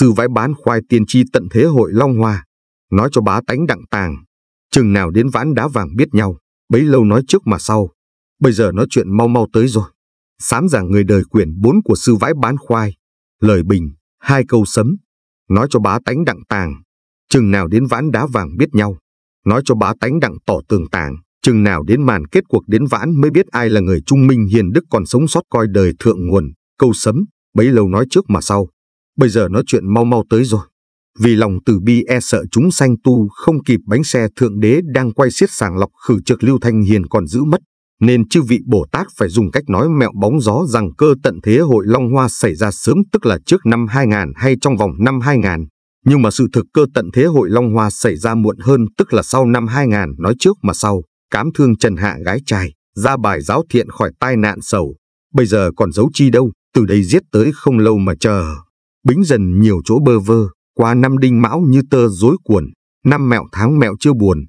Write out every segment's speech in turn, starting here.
sư vãi bán khoai tiên tri tận thế hội Long Hoa, nói cho bá tánh đặng tàng, chừng nào đến vãn đá vàng biết nhau, bấy lâu nói trước mà sau, bây giờ nói chuyện mau mau tới rồi. Sám giảng người đời quyển bốn của sư vãi bán khoai, lời bình, hai câu sấm, nói cho bá tánh đặng tàng, chừng nào đến vãn đá vàng biết nhau, nói cho bá tánh đặng tỏ tường tàng, chừng nào đến màn kết cuộc đến vãn mới biết ai là người trung minh hiền đức còn sống sót coi đời thượng nguồn, câu sấm, bấy lâu nói trước mà sau. Bây giờ nói chuyện mau mau tới rồi. Vì lòng từ bi e sợ chúng sanh tu không kịp bánh xe thượng đế đang quay xiết sàng lọc khử trực lưu thanh hiền còn giữ mất, nên chư vị Bồ Tát phải dùng cách nói mẹo bóng gió rằng cơ tận thế hội Long Hoa xảy ra sớm tức là trước năm 2000 hay trong vòng năm 2000. Nhưng mà sự thực cơ tận thế hội Long Hoa xảy ra muộn hơn tức là sau năm 2000 nói trước mà sau, cám thương Trần Hạ gái trai, ra bài giáo thiện khỏi tai nạn sầu. Bây giờ còn giấu chi đâu, từ đây giết tới không lâu mà chờ bính dần nhiều chỗ bơ vơ, qua năm đinh mão như tơ rối cuồn, năm mẹo tháng mẹo chưa buồn,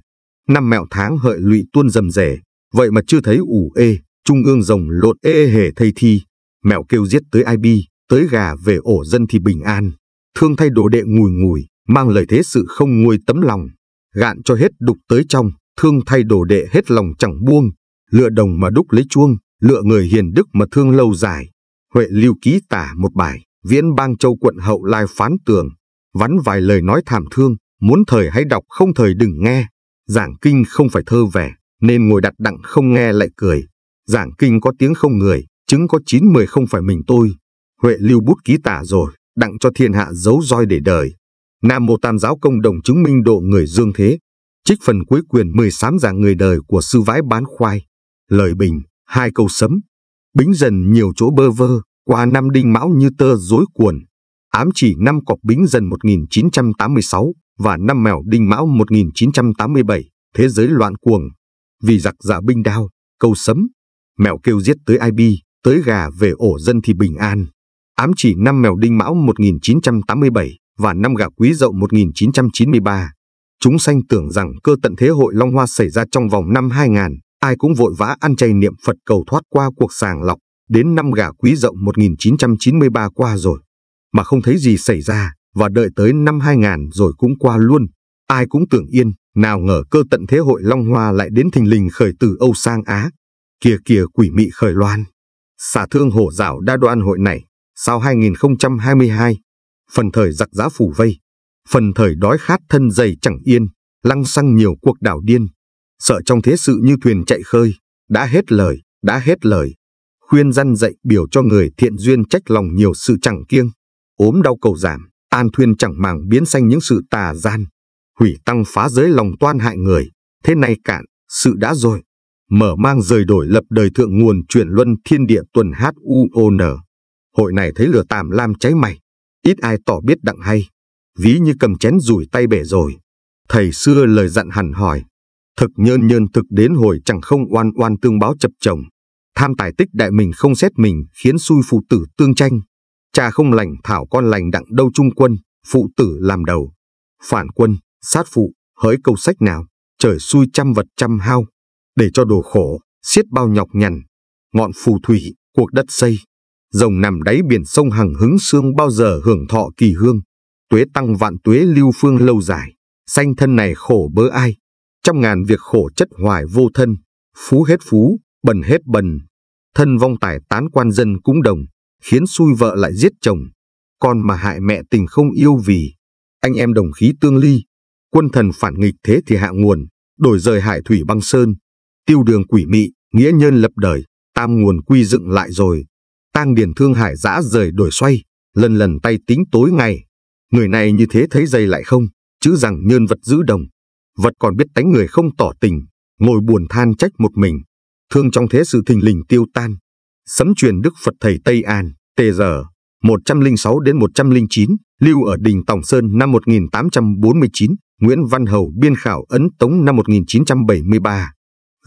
năm mẹo tháng hợi lụy tuôn rầm rẻ, vậy mà chưa thấy ủ ê, trung ương rồng lộn ê, ê hề thây thi, mẹo kêu giết tới ai bi, tới gà về ổ dân thì bình an, thương thay đổ đệ ngùi ngùi, mang lời thế sự không nguôi tấm lòng, gạn cho hết đục tới trong, thương thay đổ đệ hết lòng chẳng buông, lựa đồng mà đúc lấy chuông, lựa người hiền đức mà thương lâu dài. Huệ lưu ký tả một bài. Viễn Bang Châu quận Hậu Lai phán tường, vắn vài lời nói thảm thương, muốn thời hãy đọc không thời đừng nghe. Giảng kinh không phải thơ vẻ, nên ngồi đặt đặng không nghe lại cười. Giảng kinh có tiếng không người, chứng có chín mười không phải mình tôi. Huệ lưu bút ký tả rồi, đặng cho thiên hạ giấu roi để đời. Nam Mô Tam Giáo Công Đồng chứng minh độ người dương thế. Trích phần cuối quyền mười sám giảng người đời của sư vãi bán khoai. Lời bình, hai câu sấm. Bính dần nhiều chỗ bơ vơ, qua năm đinh mão như tơ rối cuồn, ám chỉ năm cọc bính dần 1986 và năm mèo đinh mão 1987, thế giới loạn cuồng. Vì giặc giả dạ binh đao, câu sấm, mèo kêu giết tới IB, tới gà về ổ dân thì bình an. Ám chỉ năm mèo đinh mão 1987 và năm gà quý dậu 1993. Chúng sanh tưởng rằng cơ tận thế hội Long Hoa xảy ra trong vòng năm 2000, ai cũng vội vã ăn chay niệm Phật cầu thoát qua cuộc sàng lọc đến năm gà quý rộng 1993 qua rồi, mà không thấy gì xảy ra và đợi tới năm 2000 rồi cũng qua luôn. Ai cũng tưởng yên, nào ngờ cơ tận thế hội Long Hoa lại đến thình lình khởi từ Âu sang Á. Kìa kìa quỷ mị khởi loan. Xả thương hổ rảo đa đoan hội này, sau 2022, phần thời giặc giá phủ vây, phần thời đói khát thân dày chẳng yên, lăng xăng nhiều cuộc đảo điên. Sợ trong thế sự như thuyền chạy khơi, đã hết lời, đã hết lời khuyên răn dạy biểu cho người thiện duyên trách lòng nhiều sự chẳng kiêng, ốm đau cầu giảm, an thuyên chẳng màng biến sanh những sự tà gian, hủy tăng phá giới lòng toan hại người, thế này cạn, sự đã rồi. Mở mang rời đổi lập đời thượng nguồn chuyển luân thiên địa tuần hát UON. Hội này thấy lửa tạm lam cháy mày, ít ai tỏ biết đặng hay, ví như cầm chén rủi tay bể rồi. Thầy xưa lời dặn hẳn hỏi, thực nhơn nhơn thực đến hồi chẳng không oan oan tương báo chập chồng, Tham tài tích đại mình không xét mình khiến xui phụ tử tương tranh. Cha không lành thảo con lành đặng đâu trung quân, phụ tử làm đầu. Phản quân, sát phụ, hỡi câu sách nào, trời xui trăm vật trăm hao. Để cho đồ khổ, xiết bao nhọc nhằn. Ngọn phù thủy, cuộc đất xây. Rồng nằm đáy biển sông hằng hứng xương bao giờ hưởng thọ kỳ hương. Tuế tăng vạn tuế lưu phương lâu dài. Xanh thân này khổ bớ ai. Trăm ngàn việc khổ chất hoài vô thân. Phú hết phú, Bần hết bần, thân vong tài tán quan dân cũng đồng, khiến xui vợ lại giết chồng, con mà hại mẹ tình không yêu vì, anh em đồng khí tương ly, quân thần phản nghịch thế thì hạ nguồn, đổi rời hải thủy băng sơn, tiêu đường quỷ mị, nghĩa nhân lập đời, tam nguồn quy dựng lại rồi, tang điền thương hải dã rời đổi xoay, lần lần tay tính tối ngày, người này như thế thấy dây lại không, chữ rằng nhân vật giữ đồng, vật còn biết tánh người không tỏ tình, ngồi buồn than trách một mình, thương trong thế sự thình lình tiêu tan. Sấm truyền Đức Phật Thầy Tây An, Tề Giờ, 106 đến 109, lưu ở đình Tòng Sơn năm 1849, Nguyễn Văn Hầu biên khảo ấn tống năm 1973.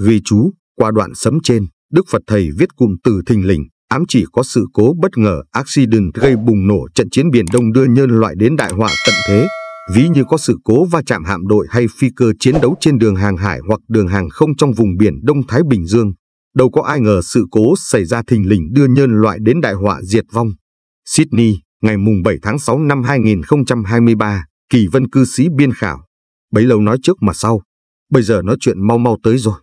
Ghi chú, qua đoạn sấm trên, Đức Phật Thầy viết cụm từ thình lình, ám chỉ có sự cố bất ngờ accident gây bùng nổ trận chiến Biển Đông đưa nhân loại đến đại họa tận thế. Ví như có sự cố va chạm hạm đội hay phi cơ chiến đấu trên đường hàng hải hoặc đường hàng không trong vùng biển Đông Thái Bình Dương, đâu có ai ngờ sự cố xảy ra thình lình đưa nhân loại đến đại họa diệt vong. Sydney, ngày mùng 7 tháng 6 năm 2023, Kỳ Vân cư sĩ biên khảo. Bấy lâu nói trước mà sau, bây giờ nói chuyện mau mau tới rồi.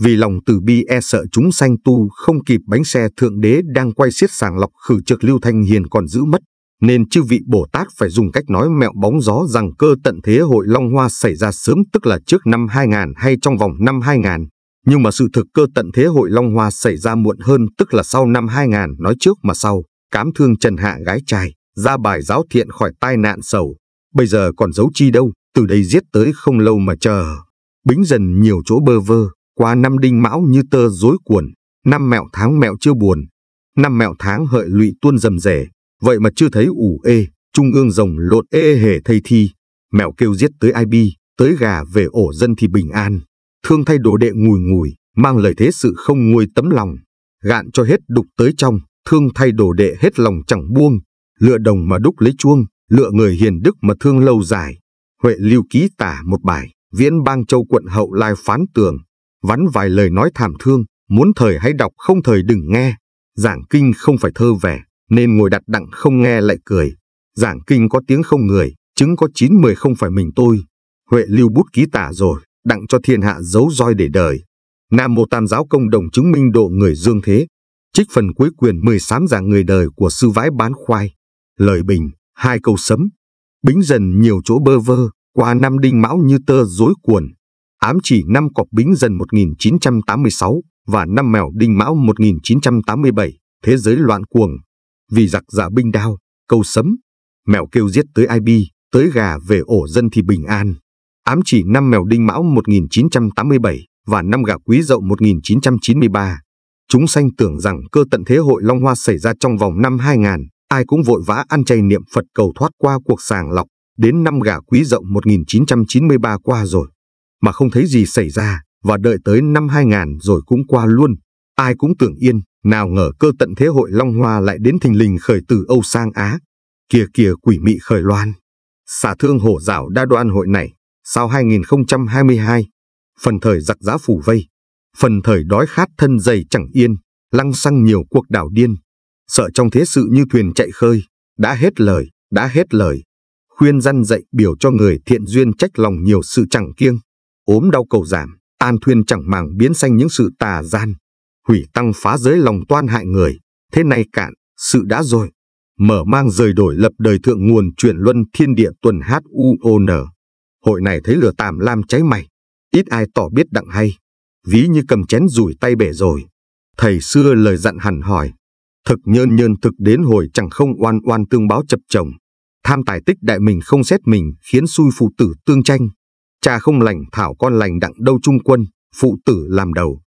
Vì lòng từ bi e sợ chúng sanh tu không kịp bánh xe thượng đế đang quay xiết sàng lọc khử trực lưu thanh hiền còn giữ mất nên chư vị Bồ Tát phải dùng cách nói mẹo bóng gió rằng cơ tận thế hội Long Hoa xảy ra sớm tức là trước năm 2000 hay trong vòng năm 2000. Nhưng mà sự thực cơ tận thế hội Long Hoa xảy ra muộn hơn tức là sau năm 2000 nói trước mà sau, cám thương Trần Hạ gái trai, ra bài giáo thiện khỏi tai nạn sầu. Bây giờ còn giấu chi đâu, từ đây giết tới không lâu mà chờ. Bính dần nhiều chỗ bơ vơ, qua năm đinh mão như tơ rối cuồn, năm mẹo tháng mẹo chưa buồn, năm mẹo tháng hợi lụy tuôn rầm rề, Vậy mà chưa thấy ủ ê, trung ương rồng lộn ê, hề thay thi, mèo kêu giết tới ai bi, tới gà về ổ dân thì bình an. Thương thay đồ đệ ngùi ngùi, mang lời thế sự không nguôi tấm lòng. Gạn cho hết đục tới trong, thương thay đồ đệ hết lòng chẳng buông. Lựa đồng mà đúc lấy chuông, lựa người hiền đức mà thương lâu dài. Huệ lưu ký tả một bài, viễn bang châu quận hậu lai phán tường. Vắn vài lời nói thảm thương, muốn thời hãy đọc không thời đừng nghe. Giảng kinh không phải thơ vẻ, nên ngồi đặt đặng không nghe lại cười. Giảng kinh có tiếng không người, chứng có chín mười không phải mình tôi. Huệ lưu bút ký tả rồi, đặng cho thiên hạ giấu roi để đời. Nam Mô Tam Giáo Công Đồng chứng minh độ người dương thế. Trích phần cuối quyền mười sám giảng người đời của sư vãi bán khoai. Lời bình, hai câu sấm. Bính dần nhiều chỗ bơ vơ, qua năm đinh mão như tơ rối cuồn. Ám chỉ năm cọc bính dần 1986 và năm mèo đinh mão 1987, thế giới loạn cuồng, vì giặc giả binh đao, câu sấm, mèo kêu giết tới IB, tới gà về ổ dân thì bình an. Ám chỉ năm mèo đinh mão 1987 và năm gà quý dậu 1993. Chúng sanh tưởng rằng cơ tận thế hội Long Hoa xảy ra trong vòng năm 2000, ai cũng vội vã ăn chay niệm Phật cầu thoát qua cuộc sàng lọc, đến năm gà quý dậu 1993 qua rồi. Mà không thấy gì xảy ra, và đợi tới năm 2000 rồi cũng qua luôn, ai cũng tưởng yên, nào ngờ cơ tận thế hội Long Hoa lại đến thình lình khởi từ Âu sang Á. Kìa kìa quỷ mị khởi loan. Xả thương hổ dảo đa đoan hội này, sau 2022, phần thời giặc giá phủ vây, phần thời đói khát thân dày chẳng yên, lăng xăng nhiều cuộc đảo điên. Sợ trong thế sự như thuyền chạy khơi, đã hết lời, đã hết lời. Khuyên dân dạy biểu cho người thiện duyên trách lòng nhiều sự chẳng kiêng, ốm đau cầu giảm, an thuyền chẳng màng biến xanh những sự tà gian, hủy tăng phá giới lòng toan hại người, thế này cạn, sự đã rồi. Mở mang rời đổi lập đời thượng nguồn chuyển luân thiên địa tuần hát u Hội này thấy lửa tạm lam cháy mày, ít ai tỏ biết đặng hay. Ví như cầm chén rủi tay bể rồi. Thầy xưa lời dặn hẳn hỏi, thực nhơn nhơn thực đến hồi chẳng không oan oan tương báo chập chồng. Tham tài tích đại mình không xét mình khiến xui phụ tử tương tranh. Cha không lành thảo con lành đặng đâu trung quân, phụ tử làm đầu.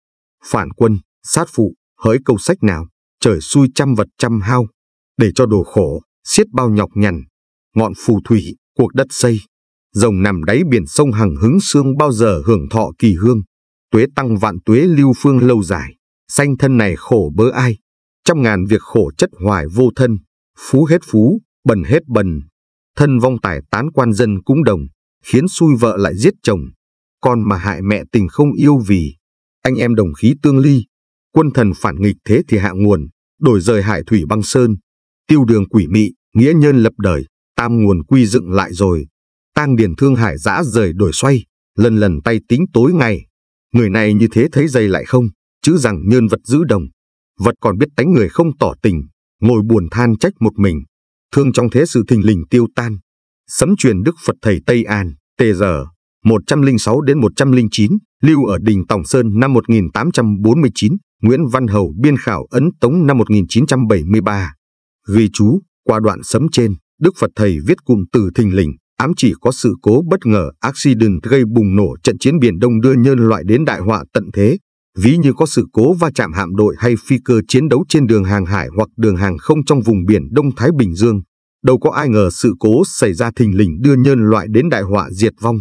Phản quân, sát phụ, hỡi câu sách nào, trời xui trăm vật trăm hao, để cho đồ khổ, xiết bao nhọc nhằn, ngọn phù thủy, cuộc đất xây, rồng nằm đáy biển sông hằng hứng xương bao giờ hưởng thọ kỳ hương, tuế tăng vạn tuế lưu phương lâu dài, sanh thân này khổ bớ ai, trăm ngàn việc khổ chất hoài vô thân, phú hết phú, bần hết bần, thân vong tài tán quan dân cũng đồng, khiến xui vợ lại giết chồng, con mà hại mẹ tình không yêu vì, anh em đồng khí tương ly, quân thần phản nghịch thế thì hạ nguồn, đổi rời hải thủy băng sơn, tiêu đường quỷ mị, nghĩa nhân lập đời, tam nguồn quy dựng lại rồi, tang điền thương hải dã rời đổi xoay, lần lần tay tính tối ngày. Người này như thế thấy dày lại không, chữ rằng nhân vật giữ đồng. Vật còn biết tánh người không tỏ tình, ngồi buồn than trách một mình. Thương trong thế sự thình lình tiêu tan. Sấm truyền Đức Phật Thầy Tây An, Tề Giờ, 106 đến 109, lưu ở đình Tòng Sơn năm 1849. Nguyễn Văn Hầu biên khảo ấn tống năm 1973. Ghi chú, qua đoạn sấm trên, Đức Phật Thầy viết cụm từ thình lình, ám chỉ có sự cố bất ngờ accident gây bùng nổ trận chiến Biển Đông đưa nhân loại đến đại họa tận thế, ví như có sự cố va chạm hạm đội hay phi cơ chiến đấu trên đường hàng hải hoặc đường hàng không trong vùng biển Đông Thái Bình Dương. Đâu có ai ngờ sự cố xảy ra thình lình đưa nhân loại đến đại họa diệt vong.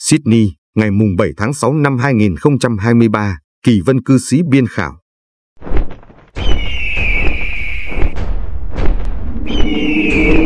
Sydney, ngày 7 tháng 6 năm 2023 Kỳ Vân cư sĩ biên khảo. Thank you.